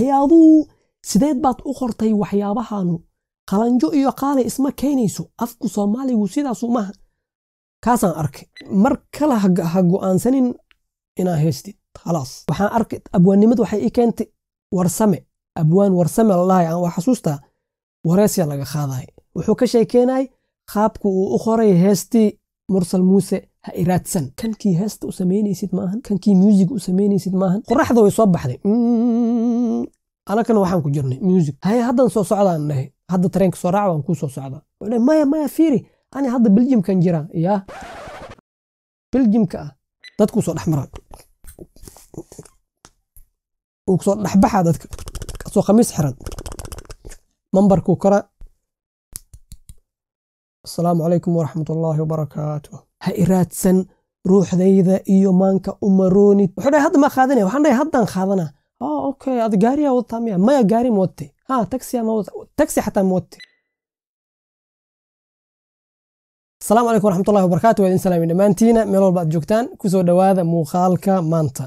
hee sideed baad u qortay waxyaabahanu qalanjo iyo qaale isma keenayso afku soomaaligu sidaasu maaha kaasaan arkay mar kale ha go'aansanin inaa heystid khalaas waxaan arkay abwaannimad waxay ii keentay warsame abwaan warsame lalahay aan waa xasuustaa wareesya laga qaadahay wuxuu ka sheekeenay qaabku uu u qoray heestii mursal muuse ha iraadsan kankii heesta u samaynaysid maahan kankii muusiga u samaynaysid maahan qoraxda way soo baxday mm. anakana waxaan ku jirnay muusig haye haddan soo socdaan dhahe hadda tareenka soo raaca waan kuu soo socdaa wdhe maya maya fiiri ani hadda biljimkan jiraa yaa biljimka ah dadkuu soo dhexmaraa uu soo dhexbaxaa dadka kasoo khamiis xiran mambarkuu koraa asalaamu calaykum waraxmatullaahi wabarakaatu ha iraadsan ruuxdayda iyo maanka umarooni wuxuu dhahay hadda maa qaadanaya waxaan dhahay haddaan qaadana ah okay ad gaariyaa wadataa miya maya gaari ma ha taksiya ma wadta xataa ma asalaamu calaykum waraxmatullahi wabarakaatu waa idin salaami dhammaantiina meel walba aad joogtaan kusoo dhowaada muuqaalka maanta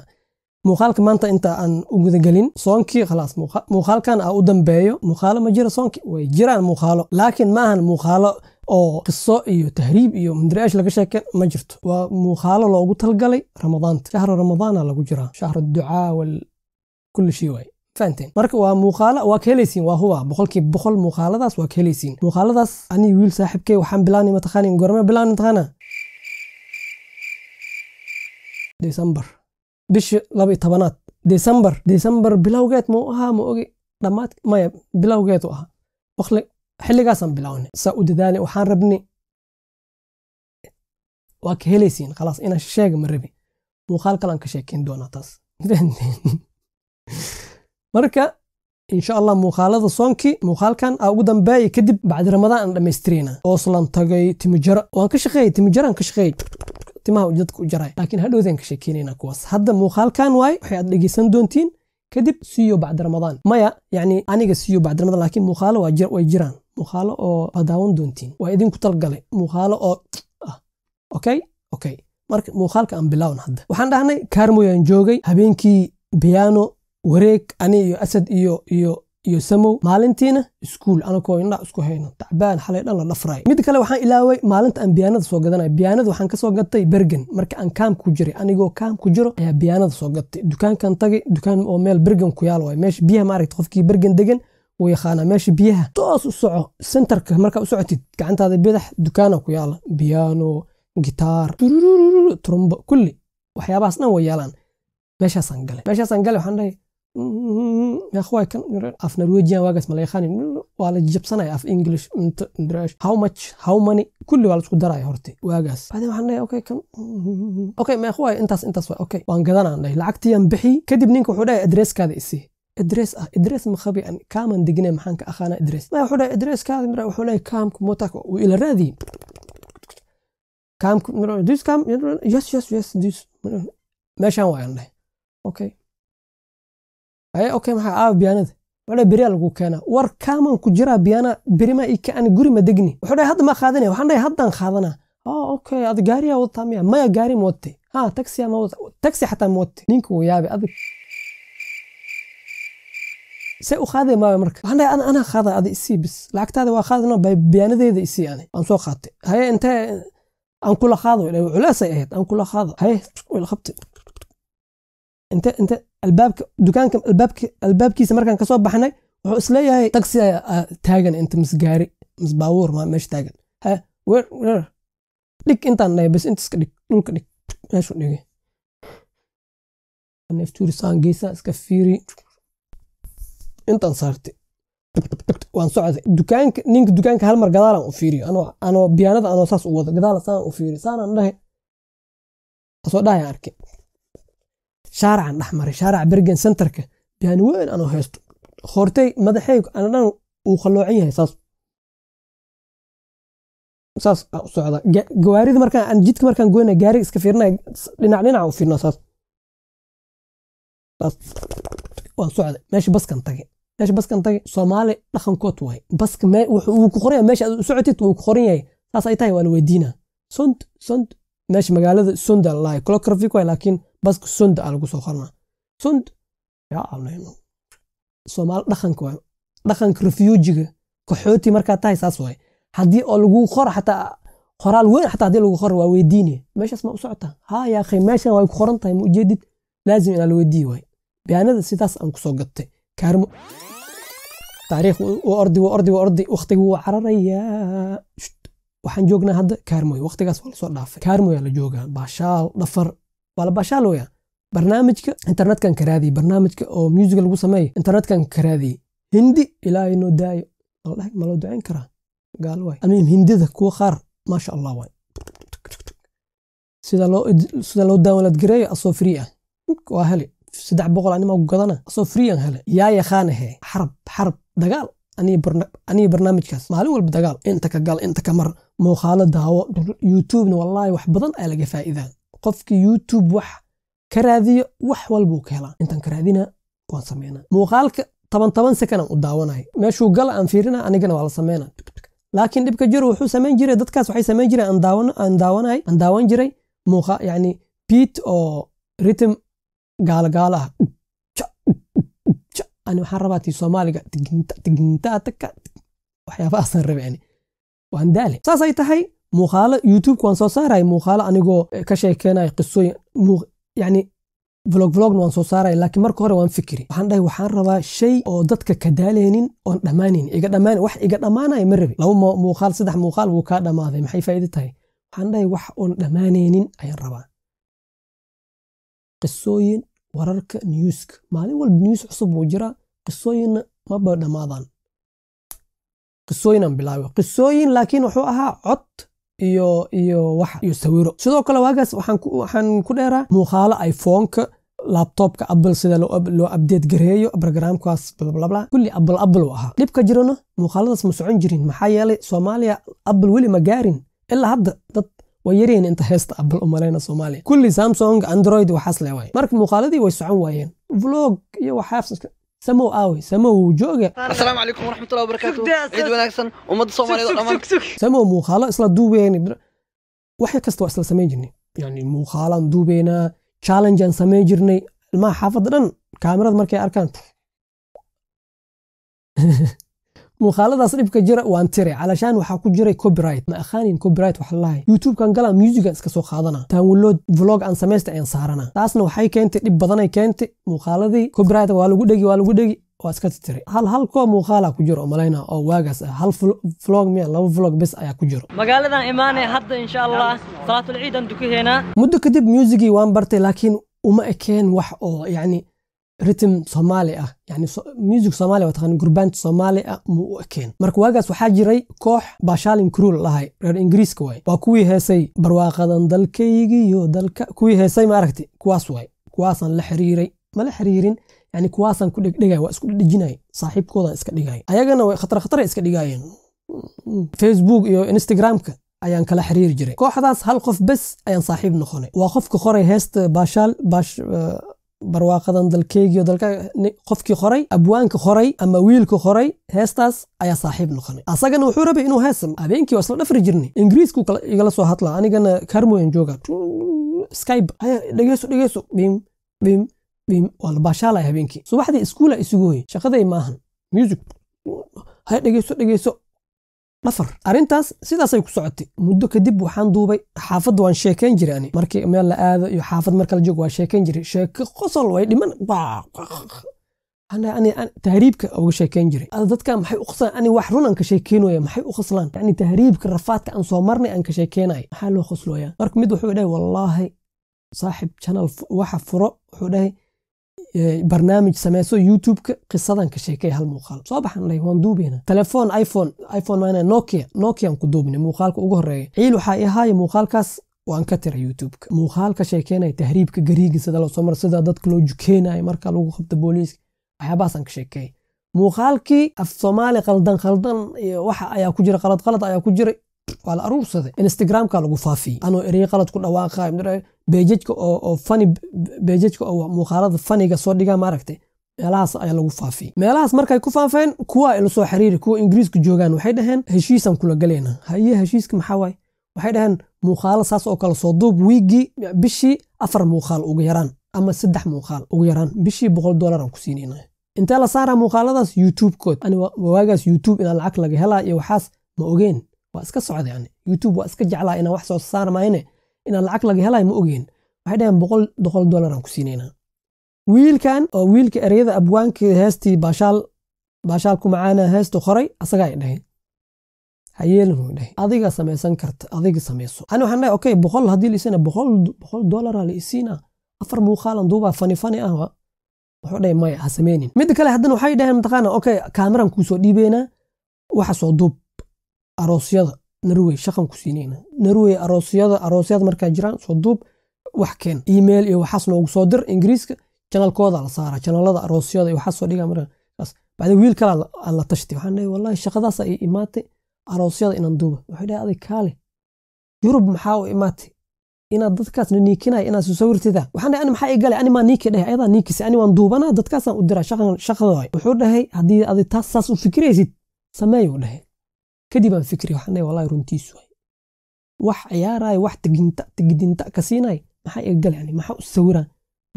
muuqaalka maanta inta aan u gudagelin soonkii khalaas muuqaalkan aa u dambeeyo muuqaalo ma jiro soonkii way jiraan muuqaalo laakiin maahan muuqaalo oo qiso iyo tahriib iyo mudriaash laga sheekeen ma jirto waa muuqaalo loogu talgalay ramadaanta shahru ramadaana lagu jiraa shahru ducaa wal kulli shay waay fahanteen marka waa muuqaalo waa ka waa huba boqolkiiba boqol muuqaaladaas waa ka helaysiin muuqaaladaas ani wiil saaxiibkey waxaan bilaanay mataqaani gorme bilaan mataqaana december bisha laba iyo tobanaad december december bilowgeed muu ahaa ma ogi dhammaad maya bilowgeed u ahaa wakli xilligaasaan bilaawna saa u dadaala waxaan rabni waa ka helaysiin khalaas inaan sheega ma rabi muuqaal kalaan ka sheekeyn doonaa taas marka insha allah muuqaalada soonkii muuqaalkan aa ugu dambeeya kadib bacdi ramadaan aan dhammaystirayna ooslan tagay timijara waan ka shaqeeyay timiraan ka shaqeeyay timaha dadka u jaray laakiin hadhowdaan ka sheekeynayna kuwaas hadda muuqaalkan waay waxay aad dhegeysan doontiin kadib siyo bacdi ramadaan maya yani aniga siyo bacdi ramadaan laakiin muuqaalo way jiraan muuqaalo oo ad daawan doontiin waa idinku talgalay muuqaalo oo ah okay okay marka muuqaalka aan bilaawn hadda waxaan dhahnay kaarmoyaan joogay habeenkii biyaano wareeg ani iyo asad iyo iyo iyo samow maalintiina iskuul anakoo indha isku hayno tacbaan xalay dhan la dhafraay mid kale waxaan ilaaway maalinta aan biyaanada soo gadanay biyaanada waxaan kasoo gatay bergen marka aan kaam ku jiray anigoo kaam ku jiro ayaa biyaanada soo gatay dukaankan tagay dukaan oo meel bergen ku yaal waay meesha biyaha maaragta qofkii bergen degan wuu yaqaanaa meesha biyaha toos u soco centerka markaa u socotid gacantaada badax dukaana ku yaala biyaano gitaar trumbo kulli waxyaabahaas dhan way yaalaan meeshaasaan gale meeshaasaan gale waxaan dhahay mm-hmm, af norwegian waagaas malayaqaani waa la jabsanaya af english how much how money kulli waa la daraya horte waagaas bacdin waxaan dhahay okay kan mm-hmm, mm-hmm. okay ma intaas intaas waa okay waan gadanaan dhahay lacagtiyaan bixi kadib ninka wuxuu dhahay adresskaada isii idres ah idres makhabi an kaaman degne maxaan ka aqaana idres maya wuxuu dhahay idres mira wuxuu lehay kaamku motako uu ila raadiyi kaamku mira this kaam yes yes yes this meeshaan waayan dhahay okay aye okay maxaa aaba biyaanada wuxuu dhahay lagu keenaa war kaaman ku jiraa biyaana beri maa ika ani guri ma degni wuxuu dhahay hadda maa qaadanaya waxaan dhahay haddaan qaadanaa oh okay ad gaariyaa wadataa miya maya gaari ma wadatay ha taxi ma wadatay taxi xataa ma ninka wuu yaabay adag se u qaadaya maayo marka waxaan anaa qaada ada isii bis lacagtaada waa qaadano bayaanadeeda isii ani waan soo qaatay haye intee aan kula qaado culaasay ahayd aan kula qaado haye wayla qabtay inte inte albaabka dukaanka albaabka albaabkiisa markaan kasoo baxnay wuxuu isleeyahay taxi taagan inta misgaari misbaabuur ma meesha taagan ha weer weer dhig intaan nahay bas inta iska dhig dhulka dhig meeshu dhigi neftuuri saangeysa iska fiiri intaan saartay waan socday dukaanka ninka dukaanka halmar gadaalan u fiiriyo anoo biyaanada anoo saas u wado gadaala saan u fiiriyo saanaan dhahe kasoo dhahay arke shaaracan dhex maray shaaraca bergen centerka biyaani weyn anoo haysto hortay madaxey anadhan uu qalloocan yahay saas saas u socda gawaarida markaan aan jidka markaan goynay gaariga iska fiirinay dhinac dhinac u fiirina saas waan socday meesha baskan tagay meesha baskan taga soomaali dhaqankood waay baska wuu ku qoran yahay meesha aad u socotid wuu ku qoran yahay saas ay tahay waa la weydiinaa sond sond meesha magaalada sonda lalahay clographic waay laakiin baska sonda aa lagu soo qornaa sond soomaali dhaqanka waay dhaqanka refujiga kaxooti markaa tahay saas waay haddii oo lagu qoro xataa qoraal weyn xataa haddii lagu qoro waa weydiinaya meeshaas ma u socotaa haa yaakhay meeshan way ku qoran tahay ma ujeedid laazim inaa la weydiiya waay bayaanada sidaas aan ku soo gatay kaarmo taariikh wuu ordi wuu ordi wuu ordi waqtigii wuu cararayaa waxaan joognaa hadda kaarmoy waqtigaas waa lasoo dhaafay kaarmoyaa la joogaa baashaal dhafar waa la baashaal weyaa barnaamijka internetkan ka raadiye barnaamijka oo muusiga lagu sameeya internetkan ka raadiye hindi ilaahay noo daayo aldhahay ma loo ducayn karaa gaalo waay almuhim hindida kuwa qaar maasha allah waay sida loo download gareeyo asoo free ah waa sadex boqol anima ku gadana asoo friyan hele yaa yaqaanahe xarab xarab dagaal aniga barnaamijkaas maalin walba dagaal inta ka gal inta ka mar muuqaalo daawo youtubena wallaahi wax badan ayaa laga faa'iidaa qofkii youtube wax ka raadiyo wax walbuu ka helaa intaan ka raadina waan sameynaa muuqaalka toban toban sekanan u daawanaya meeshuu gala aan fiirina anigana waa la sameynaa laakiin dhibka jiro wuxuu samayn jiray dadkaas waxay samayn jireen aan daawan jiray muuqa yacni beat oo ritim gaalagaal ah ani waxaan rabaa tii soomaaliga tigintaataka waxyaabahaasaan rabe waan daale saasay tahay muuqaalo youtubeka waan soo saaraya muuqaalo anigoo eh, ka sheekeenaya qisooyin vlog vlogna waan soo saaraya laakiin marka hore waan fikiri waxaan dhahay waxaan rabaa shay oo dadka ka daaleynin oon dhammaanayn iga dhammaan wax iga dhammaanaya ma rabi laba muuqaal saddex muuqaal wuu kaa dhammaaday maxay faa'iido tahay waxaan dhahay wax oon dhammaanaynin ayaan rabaa qisooyin wararka newska maalin walba news cusub buu jiraa qisooyinna maba dhammaadaan qisooyinan bilaawo qisooyin laakiin wuxuu ahaa cod iyo iyo wax iyo sawiro sidoo kale waagaas waxaan ku dheeraa muuqaalo iphoneka laabtobka apple sida loo abdeed gareeyo brogramkaas blablabla kulli apple apple u ahaa dhibka jirana muuqaaladaas ma socon jirin maxaa yeelay soomaaliya apple weli ma gaarin ilaa hadda dad waa yaryihiin inta heesta abal u malayna soomaaliya kulli samsong android waxaas le marka muuqaaladii way socon waayeen vlog iyo waxaas samow aawe samow jooge asalaamu calaykum waraxmatullahi wabarakaatu ciid wanaagsan ummadda soomaaliyeed oo dhammaan samow muuqaalo isla duubeen wax kasta waa isla samayn jirnay yani muuqaalaan duubeynaa challenge aan samayn jirnay ilmaha xaafadda dhan kaamirada markay arkaan muuqaaladaas dhibka jira waan tire calashaan waxaa ku jiray copyright ma aqaanin copyright wax lahay youtube-kan iska soo qaadana daawalood vlog aan samaysta aan saarana taasna waxay keentay dhib badanay keentay muuqaaladii copyright waa lagu dhegi waa lagu dhegi waa iska titire hal hal koo muuqaala ku jiro malayna oo waagaas ah hal vlog miya laba vlog bes ayaa ku jiro magaaladan imaanay hadda insha allah salaatul ciidan dukaheenaa muddo kadib musigii waan bartay laakiin uma ekeen wax oo yacni ritm somaali ah yani music somalia waa taqaana gurbaanta soomaali ah muu u ekeen marka waagaas waxaa jiray koox baashaalin kruul lahay reer ingiriiska waay waa kuwii heesay barwaaqadan dalkaygiyo dalka kuwii heesay maaragti kuwaas waay kuwaasaan la xiriiray mala xiriirin yani kuwaasaan ku dhegdhegay waa isku dhedhejinay saaxiibkoodaan iska dhigay ayagana way khatar khatara iska dhigaayeen facebook iyo instagramka ayaan kala xiriiri jiray kooxdaas hal qof bes ayaan saaxiib noqonay waa qofka qoray heesta baashaal baash barwaaqadan dalka qofkii qoray abwaanka qoray ama wiilka qoray heestaas ayaa saaxiib noqonay asagana wuxuu rabay inuu heesam habeenkii waa isla dhafri jirnay ingiriisku igala soo hadla anigana kaarmoyan jooga skybe haya dhegeyso dhegeyso bim bim bim waa la baashaalaya habeenkii subaxdii iskuula isugu hoyey shaqaday maahan music haya dhegeyso dhegeyso dhafar arrintaas sidaasay ku socotay muddo kadib waxaan duubay xaafadda waan sheekeyn jiray ani markii meel la aado iyo xaafad markala joogo waa sheekeyn jiray sheeke qosol way dhiman tahriibka uga sheekeyn jiray dadka maxay u qaslaan ani wax run aan ka sheekeynooya maxay u qaslaan yani tahriibka rafaadka aan soo marnay aan ka sheekeynaya maxaa loo qoslooyaa marka mid wuxuu dhahay wallaahi saaxib janal waxa furo wuxuu dhahay barnaamij sameyso youtube-ka qisadan ka sheekeya hal muuqaal soo baxan waan duubeyna telefon iphone iphone maan nokia nokian ku duubnay muuqaalka ugu horeeya ciil waxaa i ahaaya muuqaalkaas waan ka tiray youtubeka muuqaalka muuqaal tahriibka gariiga sida loo mara sida dadka loo jukeenayo marka lagu qabta booliiska waxyaabahaasaan ka sheekeeya muuqaalkii af soomaali qaldan qaldan waxa ayaa ku jira qalad qalad ayaa ku jiray waa la aruursaday instagramka lagu faafiyey anoo erey qalad ku dhawaaqa beejajka oo fani beejajka oo muuqaalada faniga soo dhigaa maaragtay meelahaas ayaa lagu faafiyey meelahaas markay ku faafeen kuwa ila soo xiriiri kuwa ingiriiska joogaan waxay dhaheen heshiisaan kula galayna haye heshiiska maxaa waaye waxay dhaheen muuqaalo saas oo kale soo duub wiiggii bishii afar muuqaal ugu yaraan ama saddex muuqaal ugu yaraan bishii boqol doolar ku siinayna intee la saaraa muuqaaladaas youtube kood waagaas youtube inaa lacag laga helaa iyo waxaas ma ogeen waa iska socda yani youtube waa iska jeclaa inaan wax soo saarmayne inaan lacag laga helay ma ogeen waxay dhaheen boqol boqol dollaraan ku siinaynaa wiilkan oo wiilka ereyada abwaankeeda heestii baashaal baashaal ku macaana heestu qoray asagaay dhaheen hayeelnu dhahay adiga samaysan karta adiga samayso ani waxaan dhahay okay boqol haddii laisina boqol boqol dollaraa la isiinaa afar muuqaalan duubaa fani fani ah wuxuu dhahay maya ha sameynin midda kale haddana waxay dhaheen mataqaana okay kuu soo dhiibeynaa waxa soo duub aroosyada norway shaqan ku siinayna norway aroosyada aroosyada markaa jiraan soo duub wax keen email iyo waxaas noogu soo dir ingiriiska janalkooda la saara janalada aroosyada iyo waxaas soo dhigaa markaas bacdi wiil kale la tashtay waxaan leeyahay wallahi shaqadaas ay imaatay aroosyada inaan duuba waxay dhahay aday kaale yurub maxaa u imaatay inaad dadkaas niikinaya inaad sawirtida waxaan dhahay ani maxaa ii galay ani maa niiki dhahay ayadaa niikisa ani waan duubanaa dadkaasaan u diraa shaqadooy wuxuu dhahay haddii aday taas saas u fikiraysid sameeyuu dhahay kadib aan fikri waxaan nahay wallahi runtiisu way wax ciyaaraya wax taginta tagidinta ka siinay maxaa maxay eegdalani maxaa u sawiraan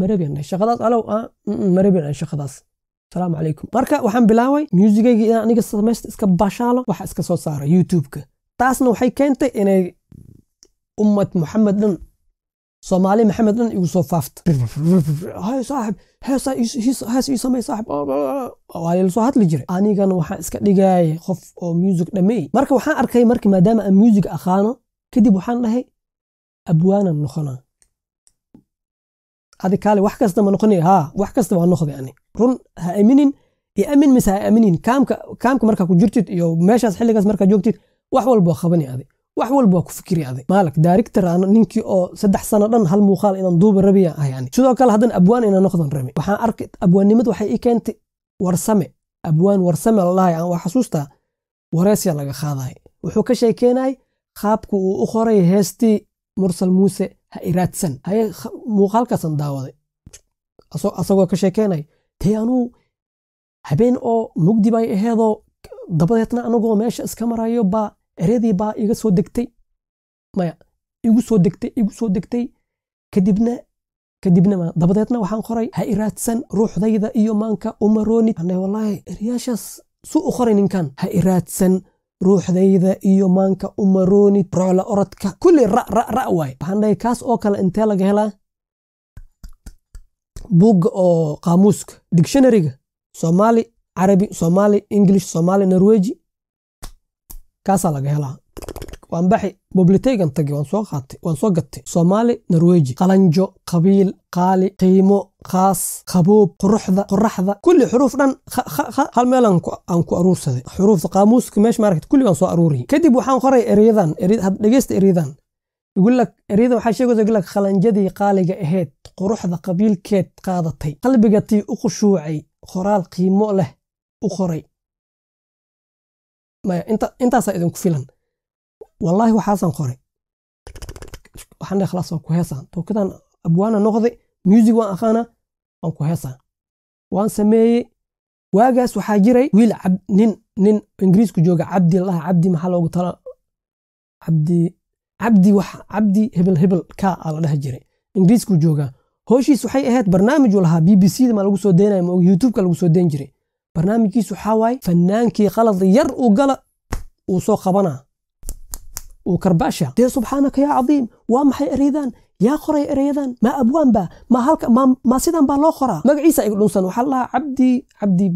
marabina shaqadaas alow ah, marabina shaqadaas salaamu calaykum marka waxaan bilaabay muusigayga inaan aniga samaysta iska bashaalo waxa iska soo saara youtube-ka taasna waxay keentay inay ummad maxamed dhan soomaali maxamed dhan igu soo faaftaysoo hadli jiray anigana waxaan iska dhigaya qof oo music dhameey marka waxaan arkay marka maadaama aan music aqaano kadib waxaan dhahay abwaanan noqonaa adi wax kasta ma noqonay wax kasta waa noqday ani run ha aminin iyo amin aminin kaamka markaa ku jirtid iyo meeshaas xilligaas markaa joogtid wax walboo qabani adi wax walba waa ku fikri aday maalak daarigtar aan ninkii oo saddex sano dhan hal muuqaal inaan duuba rabiya ahay sidoo kale haddan abwaan inaan noqdan rabi waxaan arkay abwaannimad waxay i keentay warsame abwaan warsame lalahay aan waa xasuustaa wareesya laga qaaday wuxuu ka sheekeenay qaabku uu u qoray heestii mursal muuse ha iraadsan haye muuqaalkaasaan daawaday asagoo ka sheekeenay tee anuu habeen oo mugdi bay aheedoo dabadeedna anagoo meesha iska marayo baa eradii baa iga soo degtay maya igu soo degtay igu soo degtay kadibna kadibna dabadeedna waxaan qoray ha iraadsan ruuxdayda iyo maanka uma roonid anay wallaahi eryaashaas su u qoray ninkan ha iraadsan ruuxdayda iyo maanka uma roonid rocla orodka kulli ra ra ra waay waxaan dhahay kaas oo kale intee laga helaa buugga oo qaamuuska dictionaryga soomaali carabi soomaali english soomaali norweji kaasaa laga helaa waan baxi bobliteygan tagi waan soo qaatay waan soo gatay soomaali norweji qalanjo qabiil qaali qiimo khaas qaboob qoraxda qoraxda kulli xuruuf dhan hal meel aan ku aruursaday xuruufta qaamuuska meesha maaragta kulli waan soo aruuriyay kadib waxaan qoray ereyadan dhegeysta eryadan igulak eryada waxaa sheegaysa igulak qalanjadii qaaliga ahayd quruxda qabiilkeed qaadatay qalbigatii u khushuucay qoraal qiimo leh u qoray maya intaasaa idinku filan wallaahi waxaasaan qoray waxaan dhe khalaas waan ku heesaan tookadan abwaana noqday muusig waan aqaana waan ku heesaan waan sameeyey waagaas waxaa jiray wiil nin nin ingiriisku jooga cabdilaha cabdi maxaa loogu tala cabdi cabdi wax cabdi hebel hebel ka a la dhehi jiray ingiriisku jooga hooshiis waxay ahayd barnaamiju lahaa b b c da ma lagu soo deynaya ma youtubeka lagu soo deyn jiray barnaamijkiisu waxaa waaye fanaankii khalad yar uu gala uu soo qabanaa uu karbaasha dee subxaanaka yaa cadiim waa maxay ereydan yaa qoray ereyadan maa abwaanba maa halka maa maa sidan baa loo qoraa magaciisa iga dhunsan waxaa la dhahaa cabdi cabdi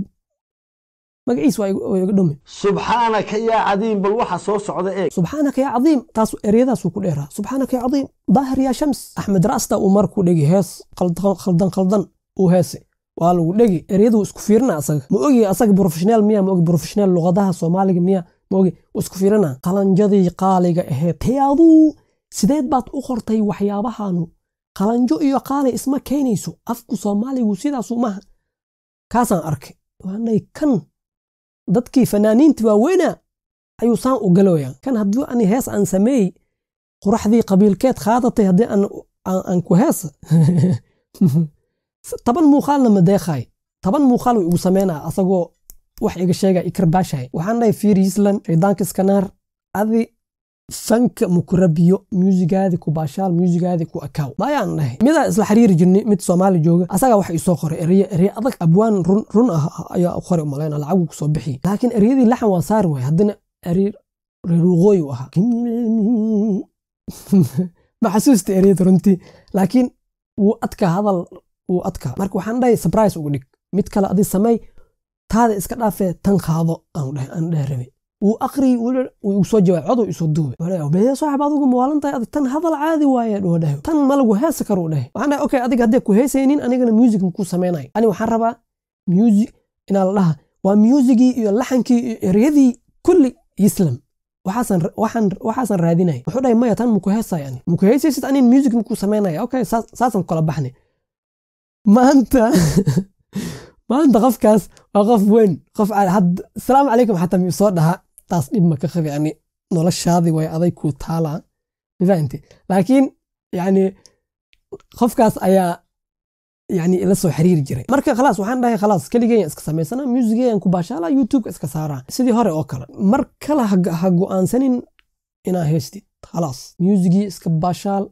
magaciis waa iga dhumi subxaanaka yaa cadiim bal waxa soo socda eeg subxaanaka yaa cadiim taas ereyadaasuu ku dheeraa subxaanaka yaa cadiim daahir yaa shams axmed rasta uu markuu ku hees khaldan khaldan uu heese waa lagu dhegi eryadu isku fiirina asaga ma ogi asaga brofeshnal miya maogi brofeshnal luqadaha soomaaliga miya maogi isku fiirina qalanjadii qaaliga aheed tayaaduu sideed baad u qortay waxyaabahanu qalanjo iyo qaali isma keenayso afku soomaaligu sidaasu maha kaasaan arkay waanay kan dadkii fanaaniinta waaweyna ayuu saan u galoyaa kan hadduu ani hees aan sameeyey quraxdii qabiilkeed qaadatay haddii aan ku heesa toban muuqaalna ma deeqahay toban muuqaal way igu sameynaa asagoo wax iga sheega i karbaashahay waxaan dhahay fiir islan shaydaanka iskanaar adi fanka mukurabiyo muusigaadi ku baashaal muusigaadi ku akaw mayaan dhahay midaa isla xiriiri jirnay mid soomaali jooga asagaa waxa isoo qoray ereye ereye adag abwaan run run ah ayaa qoray umalayna lacagu kusoo bixi laakiin ereyadii laxan waa saari waay haddana erey reeruuqooy ahaa ma xasuusta ereyada runtii laakiin wuu adka hadal wuu adkaa marka waxaan dhahay sabrise uga dhig mid kale adi samey taada iska dhaafee tan qaado aandheerabe wuu akrii wuu soo jawaab isoo duube mee saaxib adigu mawaalantahay adig tan hadal caadi waaye dhoo dhahe tan ma lagu heesa karuu dhahe waxaan dhahay okay adiga haddee ku heesaynin anigana muusigan kuu sameynay ani waxaan rabaa music inaa la dhaha waa muusigii iyo laxankii iyo eryadii kulli islam waxaasan raadinaya wuxuu dhahay maya tan muku heesaya ani muku heesaysid anin muusigan kuu sameynaya okay saasaan kula baxnay maanta maanta qofkaas waa qof weyn qof asalaamu calaykum xataa miyuu soo dhaha taas dhib ma ka qabi yani noloshaadii way aday ku taalaa mifahamte laakiin yani qofkaas ayaa yani ila soo xiriiri jiray marka khalaas waxaan dhahay khalaas keligeeyan iska samaysana muusigeeyan ku baashaalaa youtube iska saaraa sidii hore oo kale mar kale ha go'aansanin inaa haystid khalaas muusigii iska baashaal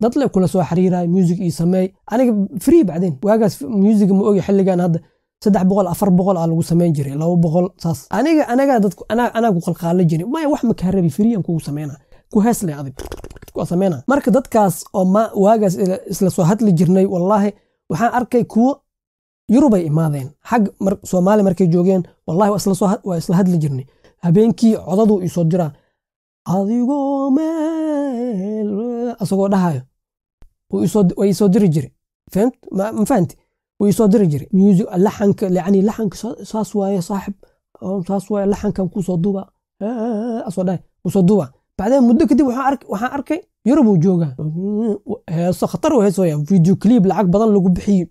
dad le kula soo xiriiray musig io sameey aniga free bacdeen waagaas musiga ma ogi xilligan hadda saddex boqol afar boqol aa lagu samayn jiray laba boqol saas aniga anagaa dadku anaa ku qalqaala jiray maya wax ma kaa rabi free kugu sameyna ku heesle adig ku sameyna marka dadkaas oo ma waagaas isla soo hadli jirnay wallaahi waxaan arkay kuwo yurubay imaadeen xag soomaali markay joogeen wallaahi waa isla hadli jirnay habeenkii codadu isoo jiraan adigoo meel asagoo dhahayo soo diri jire ma fahamti wuu isoo diri jire music laxanka yani laxanka saas waaye saaxib saas waaye laxankan kusoo duuba asoo dhahay kusoo duuba bacdeen muddo kadib waxaan arkay yurubuu joogaa heeso khatar u heesoya video clip lacag badan lagu bixiye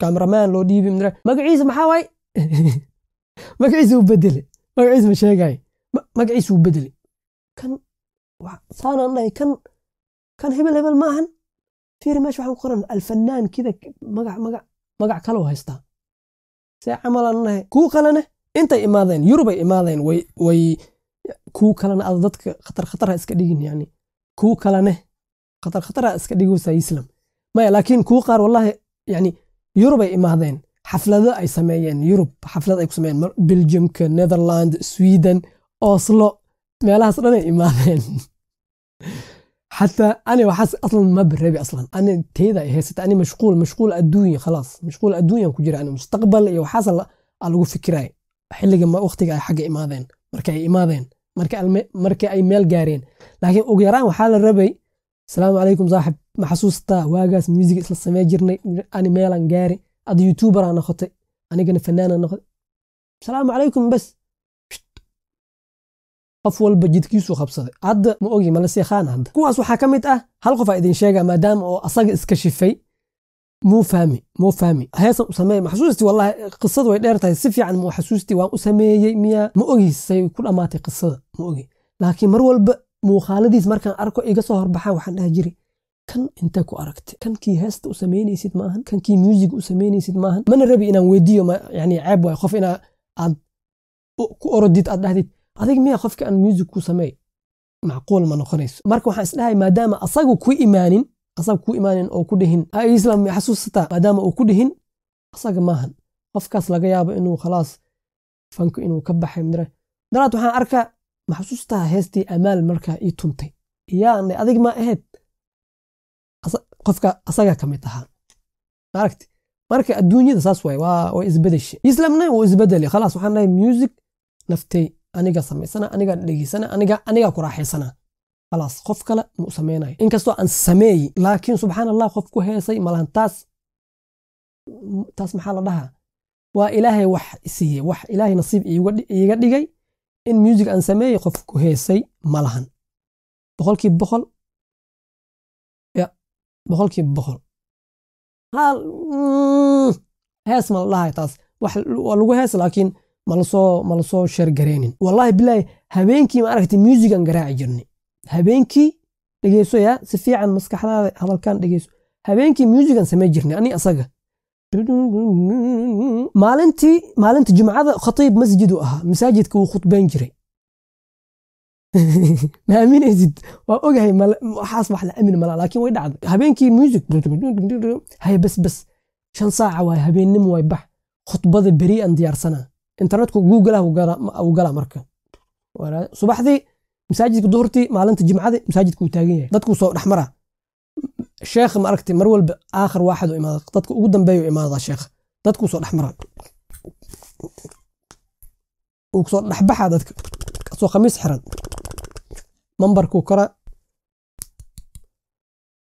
cameraman loo dhiibi magaciisa maxaa waaye magaciisa u bedele magaciisa ma sheegaay magaciisa u bedele kan saanaan dhahay kan kan hebel hebel maahan fiir meesha waxaan ku qoran alfanaan kida magac magac magac kaloo haystaa see camalaan kuu kalene intay imaadeen yurubay imaadeen way way kuu kalena ada dadka khatar khatar iska dhigin yani kuu kalene khatar khatar iska dhigaysaa islam maya laakiin kuu qaar wallahi yani yurubay imaadeen xaflado ay sameeyeen yurub xaflad ay ku sameeyeen belgiumka netherland sweden oslo meelahaas dhanay imaadeen حتى انا وحاس اصلا ما بالربي اصلا انا تيدا هيست انا مشغول مشغول ادوني خلاص مشغول ادوني كجرا انا مستقبل iyo waxaas lagu fikiray xilliga ma waqtiga ay xaga imaadeen marka ay imaadeen marka marka ay meel gaareen laakiin ugu yaraan waxaa la rabay assalaamu calaykum saaxib ma xasuustaa waagaas muusig isla samee jirnay ani meelan gaari ad youtuber aan noqotay anigana fanaan aan noqotay assalaamu calaykum bas qof walba jidkiisu qabsaday hadda ma ogi malase khaan hadda kuwaas waxaa ka mid ah hal qof aa idin sheega maadaama oo asaga iska shifay muu fahmi muu fahmi heesan u sameey ma wallahi qisadu way dheer tahay si fiican muu xasuusti waan u sameeyey miya ma ogi ku dhammaatay qisada ma ogi laakiin mar walba muuqaaladiis markaan arko iga soo horbaxaan waxaan dhaha jiri kan intee ku aragtay kankii heesta u samaynaysid maahan kankii muusig u samaynaysid maahan mana rabi inaan weydiiyo yani ceeb waay qof inaa aad ku orodid aad dhahdid adig miya qofka aan muusig ku sameey macquul ma noqonayso marka waxaan isdhahay maadaama asagu ku imaanin asaga ku imaanin oo ku dhihin islam ma xasuusataa maadaama uu ku dhihin asaga maahan qofkaas laga yaabo inuu khalaas fanku inuu ka baxay mire daraad waxaan arkaa ma xasuusataa heestii amaal markaa ii tuntay yaane adig ma ahayd qofka asaga ka mid ahaa maaragti marka adduunyada saas waaye waa isbedesha islamna wuu isbedeli khalaas waxaan dhahay music naftay aniga samaysana anigaa dhegeysana anigaa ku raaxaysana khalaas qof kale ma u samaynayo inkastoo aan sameeyi laakiin subxaan allah qof ku heesay malahan taas taas maxaa la dhahaa waa ilaahay wax siiyey wax ilaahay nasiib iiga dhigay in muusig aan sameeyey qof ku heesay ma lahan boqolkii boqol boqolkii boqol hal mm, hees ma la dhahay taas waa lagu hees laakiin malasoo malasoo shargareynin wallahi bilaahi habeenkii ma aragtay muusigan garaaci jirnay habeenkii dhegeyso dhegeysoya si fiican maskaxdaada hadalkan dhegeyso habeenkii muusigan samay jirnay ani asaga maalintii maalinta jumcada khatiib masjidu ahaa masaajidka wuu khudbeyn jiray ma waa ogahay waxaas wax la aamin malaa laakiin way dhacday habeenkii music hay bas bas shan saaca waay habeennimo waay bax khudbada beri aan diyaarsanaa internetka google ah gala marka subaxdii masaajidka duhurtii maalinta jimcadi masaajidku taagan yahay dadku soo dhexmara sheekh ma aragtay mar walba aakhir waaxid u imaada dadka ugu dambeeya imaada sheekh dadku soo dhexmara soo dhexbaxa dadka kasoo khamiis xiran mambarkuu kora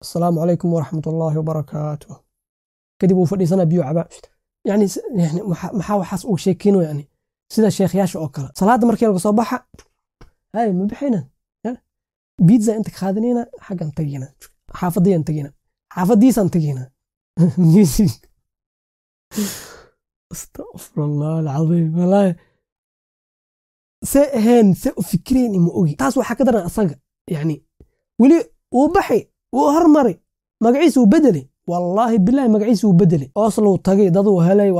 asalaamu calaykum waraxmat ullaahi wabarakaatu kadib wuu fadhiisana biyo cabaa yani maxaa waxaas uu sheekeyno yani sida sheekhyaasha oo kale salaada markii laga soo baxa ay ma bixina biidza inta qaadanayna xaggan tagina xaafadayaan tagina xaafadiisaan tagina astafir allah alcaiim walahi se ahayn se u fikireyni ma ogi taas waxaa ka daran asaga yani weli wuu baxay wuu hormari magaciisa uu bedeli wallaahi bilahi magaciisa uu bedelay oslou tagay daduu helay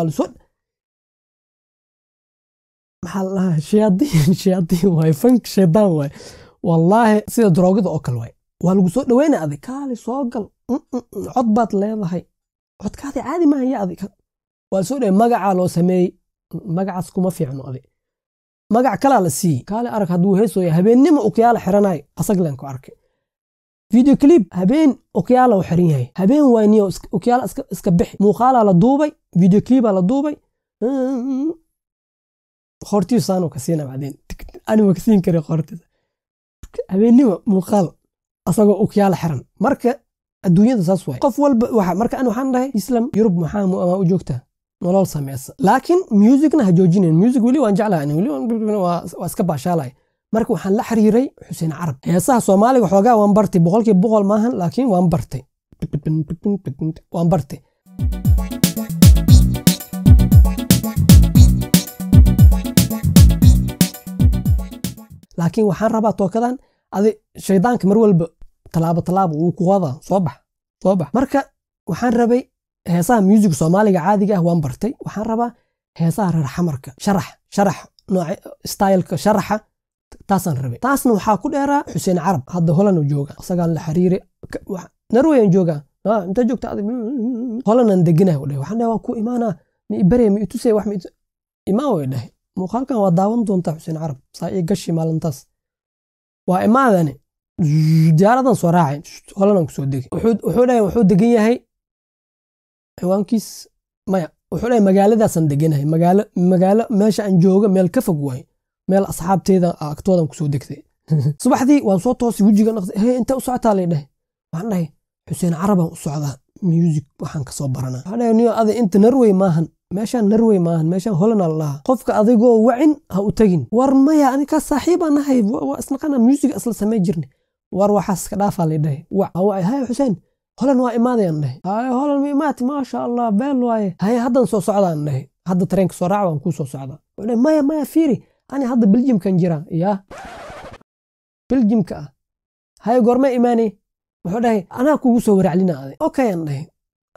oo kale waaye waa lagu soo dhaweynay adig kaali soo gal cod baad leedahay codkaadi caadi mahaya adig waa soo loo sameeyey magacaas kuma kalaa la siiyey kaali arag hadduu heesooya u kiyaala xiranayo asaglan ku arkay video clip habeen okyaala u xiran yahay habeen wayniyo okyaala iska bixi muuqaalaa la duubay video clipaa la duubay qortiyu ka siina bacdeen anima ka siin kara qortida habeennima muuqaal asagoo okyaala xiran marka adduunyada saas waay qof walba waxa marka an waxaan dhahay islam yurub maxaa ama u joogtaa nolol sameysa laakiin musicna ha joojinen music weli waan jeclahay weli waa iska baashaalaya marka waxaan la xiriiray xuseen carab heesaha soomaaliga xoogaa waan bartay boqolkii boqol maahan laakiin waan bartay waan bartay laakiin waxaan rabaa tookadan adi shaydaanka mar walba tallaabo tallaabo wuu ku wadaa soo bax soo bax marka waxaan rabay heesaha muusig soomaaliga caadiga ah waan bartay waxaan rabaa heesaha reer xamarka sharax sharax nooca styleka sharaxa taasaan rabe taasna waxaa ku dheeraa xuseen carab hadda holan jooga isagaan la xariire narweyan jooga inta joogta holanan degena waxaan dhahay waa ku imaanaa mi ibare mi itusee wax imaan way dhahay muuqaalkan waa daawan doontaa xuseen carab saa iyo gashi maalintaas waa imaadane diyaaradan soo raacay holanan kusoo degay wuxuu dhahay wuxuu degan yahay ciwaankiis maya wuxuu dhahay magaaladaasaan degenahay magaalo meesha aan jooga meel ka fog waay meel asxaabteeda ah, agtoodan kusoo degtay subaxdii waan soo toosay wejiga naqday inta u socotaa lay dhahay waxaan dhahay xuseen carabaan u socdaa music waxaan kasoo baranaa waxaan dhahay niyo aday inta narwey maahan meeshaan narwey maahan meeshaan holanaa lalahaa qofka adigoo wacin ha u tegin war maya anikaa saaxiibaa nahay waa isnaqana music isla samay jirna war waxaas iska dhaafaa lay dhahay wac wac xuseen holan waa imaadayaan dhahay haya holan ma imaati maasha allah beel waaye haya haddan soo socdaan dhahay hadda tareenka soo raac waan kuu soo socdaa maya maya fiiri ani hadda biljimkan jiraa yaa biljimka ah haye goorma imaanay wuxuu dhahay anaa kugu soo waraclina aday okay aan dhahay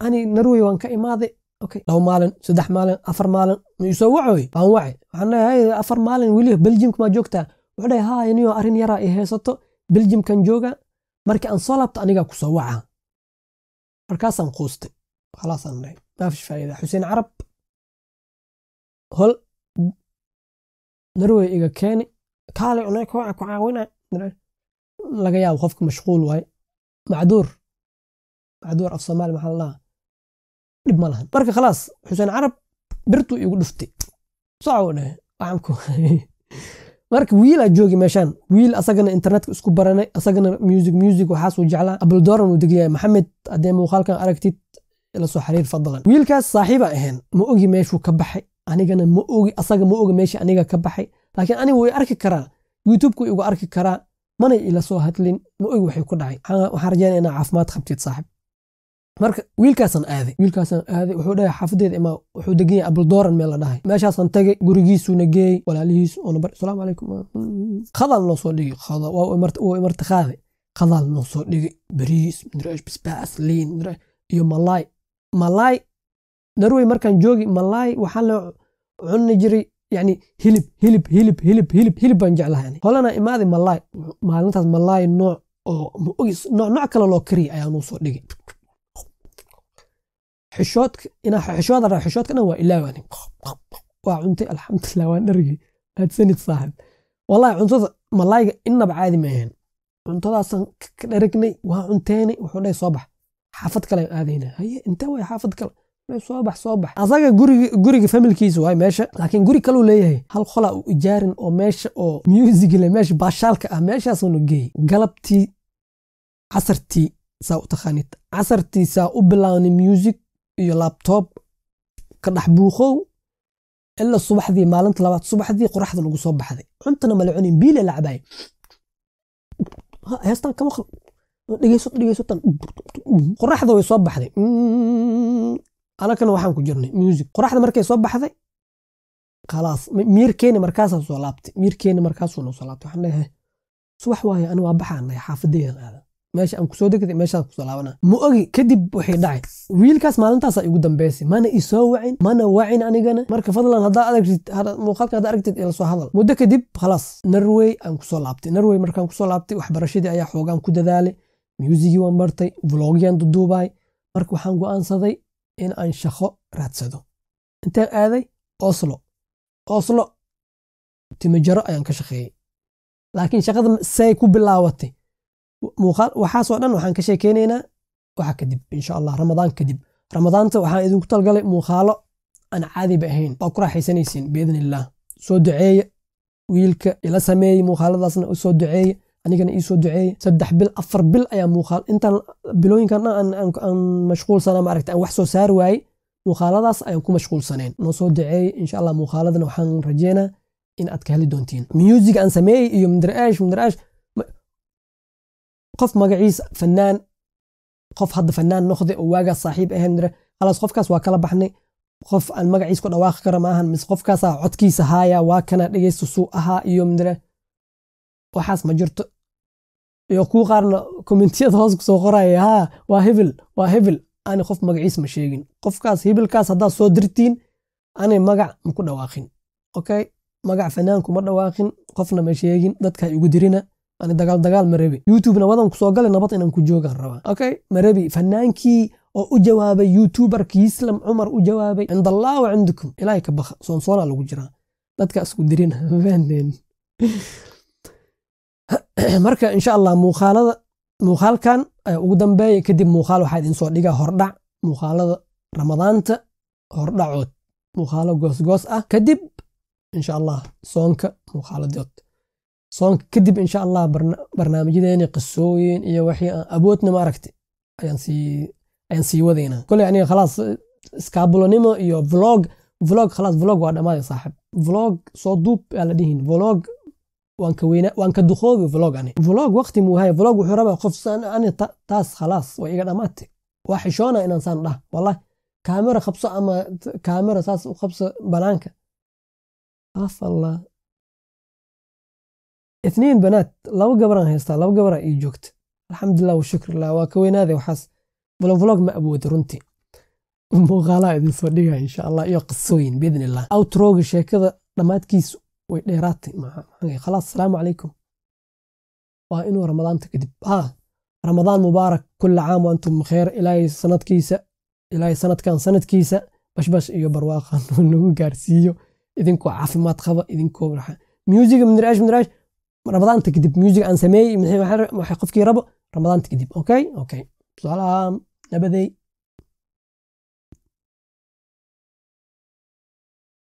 ani narwey waan ka imaaday okay dhowr maalin saddex maalin afar maalin ma isoo wacooy baan wacay waxaan dhahay haye afar maalin weli biljimka maa joogtaa wuxuu dhahay haye niyoo arrin yaraa i heysato biljimkan jooga marki aan soo laabto anigaa ku soo wacaa markaasaan quustay khalaasaan dhahay maafish faa'iida xuseen carab hol norway iga keeni kaalay una ku caawina laga yaabo qofka mashquul waaye macduur macduur af soomaali maxaa ladaha dhib ma lahan marka khalaas xuseen carab birtuu igu dhufti socw dhehe marka wiilaa joogi meeshaan wiil asagana internetka isku baranay asagana music music waxaasuu jeclaa abuldoran uu degyahay maxamed haddee muuqaalkan aragtid ila soo xiriir fadlan wiilkaas saaxiibaa aheen ma ogi meeshuu ka baxay anigana ma ogi asaga ma ogi meesha aniga ka baxay laakiin aniga way arki karaa youtubeka igu arki karaa manay ila soo hadlin ma ogi waxay ku dhacay waxaan rajeynaya inaa caafimaad qabtid saaxib marka wiilkaasaan aaday wiilkaasaan aaday wuxuu dhahay xaafadeeda imaa wuxuu degan yahay abuldooran meel la dhahay meeshaasaan tagay gurigiisuna geeyey walaalihiisu oona bar asalaamu calaykum khadaal noo soo dhigay waa imarta qaaday khadaal noo soo dhigay bariis midraash basbaas liin iyo malaay malaay naruwey markaan joogi malaay waxaa la cuni jiray yani hilib hilib hilib hilib hilib hilib baan jeclahay holana imaadi malaay maalintaas malaay nooc oo ma ogis kale loo kariya ayaa soo dhigay xishoodka inaa xishooda raa xishoodka dhan waa ilaawani waa cuntay alxamdulilah waan dhargi mahadsanid saaxib wallahi cuntada malaayga innaba caadi maahan cuntadaasan ka dharagnay waa cunteenay wuxuu dhahay soo bax xaafad kale aan aadaynaa haye inta way xaafad kale soobax soobax asaga gurig guriga familkiisa waay meesha laakiin guri kaluu leeyahay hal qolaa u ijaarin oo meesha oo musicle meesha baashaalka ah meeshaasuna geeyay galabtii casartii saa u taqaanid casartii saa u bilaawni music iyo labtob ka dhex buuqow ila subaxdii maalinta labaad subaxdii qoraxda lagu soo baxday cuntana ma cunin biile la heestan kama dhegeyso dhegeyso tan qoraxda way soo baxday mm anakana waxaan ku jirnay music qoraxda markay soo baxday khalaas miirkeeni markaasaa soo laabtay miirkeeni markaasuu noo laabtay waxaan leeyahay subax waaye ani waa baxaan nahay aadan meesha aan kusoo degday meeshaas kusoo laabanaa ma ogi kadib waxay dhacay wiilkaas maalintaasa igu dambeysay mana isoo wacin mana wacin anigana marka fadlan haddaa aragtid muuqaalka haddaa aragtid ila soo hadal muddo kadib khalaas norway aan kusoo laabtay norway markaan kusoo laabtay waxbarashadii ayaa xoogaan ku dadaalay muusigii waan bartay vlogyan duduubay marka waxaan go'aansaday in aan shaqo raadsado intaan aaday oslo oslo timijaro ayaan ka shaqeeyey laakiin shaqada say ku bilaabatay waxaasoo dhan waxaan ka sheekeynaynaa waxa kadib insha allah ramadaan kadib ramadaanta waxaan idinku talgalay muuqaalo aan caadiba ahayn waa ku raaxaysanaysiin biidn soo duceeya wiilka ila sameeyey muuqaaladaasna usoo soo duceeya anigana iisoo duceeyey saddex bil afar bil ayaa muuqaal intaan bilooyinkan aan mashquulsanaa maaragta aan wax soo saari waayey muuqaaladaas ayaan ku mashquulsaneen noo soo duceeyey insha allah muuqaaladana waxaan rajeynaa in aad ka heli doontiin music aan sameeyey iyo mdaraash mdaraash qof magaciisa fanaan qof hadda fanaan noqday oo waagaa saaxiib ahayd khalaas qofkaas waa kala baxnay qof aan magaciis ku dhawaaqi kara maahan mise qofkaasaa ah, codkiisa haaya waa kana dhegeysta suu ahaa iyo mdaraash waxaas ma jirto iyo kuwa qaarna kommentiyada hoos kusoo qoraya haa waa hebel waa hebel ani qof magaciis ma sheegin qofkaas hebelkaas haddaad soo dirtiin ani magac maku dhawaaqin okay magac fanaanku ma dhawaaqin qofna ma sheegin dadkaa igu dirina ani dagaal dagaal ma rabi youtubena wadan kusoo gale nabad inaan ku joogaan rabaa okay ma rabi fanaankii oo u jawaabay youtubarkii islam cumar u jawaabay cind allah wa cindikum ilaahay ka baqa soonsoonaa lagu jiraa dadkaa isku dirina marka insha allah muuqaalada muuqaalkan ugu dambeeya kadib muuqaal waxaa idin soo dhigaa hordhac muuqaalada ramadaanta hordhacood muuqaalo goosgoos ah kadib insha allah soonka muuqaaladood soonka kadib insha allah barnaamijyadeeni qisooyin iyo wixii aan ah, awoodna maaragti ayaan sii wadaynaa koley aniga khalaas eh, iskaabulonimo iyo vlog vlog khalaas vlog waa dhamaaday saaxib vlog soo duub yaa la dhihin vlog waan ka duqoobi vlogani vlog waqti muu haya vlog wuxuu rabaa qof ani taas khalaas way iga dhammaate waa xishoona inaan saan dhah wallahi kaamira qabso ama kaamira saas u qabso banaanka afallah اثنين بنات لو قبران هيستا لو قبران اي جوكت الحمد لله والشكر لله وكوين هذا وحاس بلو فلوق ما أبود رنتي مو غلا إذن صديقها إن شاء الله يقصوين بإذن الله أو تروق way dheeraatay khalaas asalaamu calaykum waa inuu ramadaanta kadib ah ramadaan mubaarak kula caam waantum bikheer ilaahay sanadkiisa ilaahay sanadkan sanadkiisa bashbash iyo barwaaqa nagu gaarsiiyo idinkoo caafimaad qaba idinkoo musiga mniraash mniraash ramadaanta kadib musiga aan sameeyey waxay qofkii rabo ramadaanta kadib okay okay tusaalaha nabaday